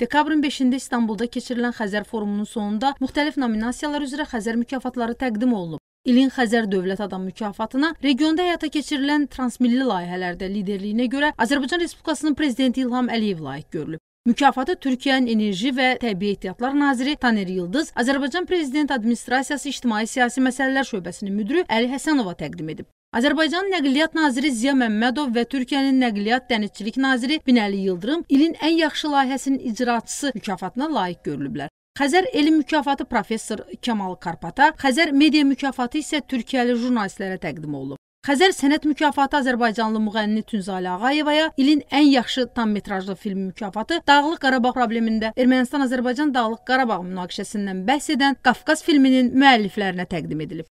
Dekabrın 5-də İstanbulda keçirilən Xəzər forumunun sonunda müxtəlif nominasiyalar üzrə Xəzər mükafatları təqdim olunub. İlin Xəzər Dövlət Adamı mükafatına regionda həyata keçirilən transmilli layihələrdə liderliyinə görə Azərbaycan Respublikasının prezidenti İlham Əliyev layiq görülüb. Mükafatı Türkiyənin Enerji və Təbii Ehtiyatlar naziri Taner Yıldız, Azərbaycan Prezident Administrasiyası İctimai-Siyasi Məsələlər Şöbəsinin müdiri Əli Həsənova təqdim edib. Azərbaycan Nəqliyyat naziri Ziya Məmmədov və Türkiyənin Nəqliyyat Dənizçilik naziri Binəli Yıldırım ilin ən yaxşı layihəsinin icraçısı mükafatına layiq görülüblər. Xəzər Elm mükafatı professor Kamal Karpata, Xəzər Media mükafatı isə Türkiyəli jurnalistlərə təqdim olunub. Xəzər sənət mükafatı Azərbaycanlı müğənni Tünzalə Ağayevaya ilin ən yaxşı tammetrajlı film mükafatı, Dağlıq Qarabağ problemində Ermənistan-Azərbaycan Dağlıq Qarabağ münaqişəsindən bəhs edən Qafqaz filminin müəlliflərinə təqdim edilib.